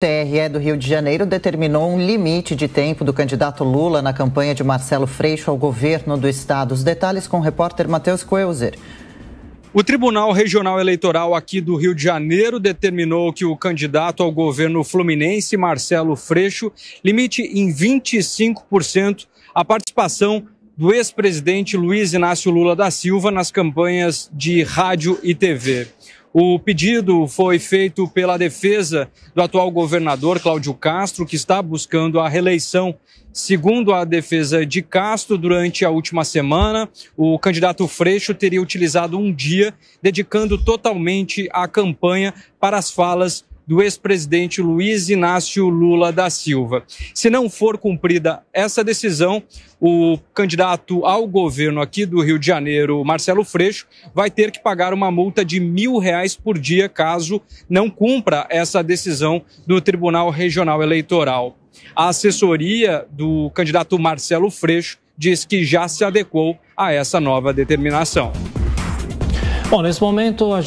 TRE do Rio de Janeiro determinou um limite de tempo do candidato Lula na campanha de Marcelo Freixo ao governo do estado. Os detalhes com o repórter Matheus Coelzer. O Tribunal Regional Eleitoral aqui do Rio de Janeiro determinou que o candidato ao governo fluminense, Marcelo Freixo, limite em 25% a participação do ex-presidente Luiz Inácio Lula da Silva nas campanhas de rádio e TV. O pedido foi feito pela defesa do atual governador Cláudio Castro, que está buscando a reeleição. Segundo a defesa de Castro, durante a última semana, o candidato Freixo teria utilizado um dia dedicando totalmente a campanha para as falas do ex-presidente Luiz Inácio Lula da Silva. Se não for cumprida essa decisão, o candidato ao governo aqui do Rio de Janeiro, Marcelo Freixo, vai ter que pagar uma multa de mil reais por dia caso não cumpra essa decisão do Tribunal Regional Eleitoral. A assessoria do candidato Marcelo Freixo diz que já se adequou a essa nova determinação. Bom, nesse momento a gente...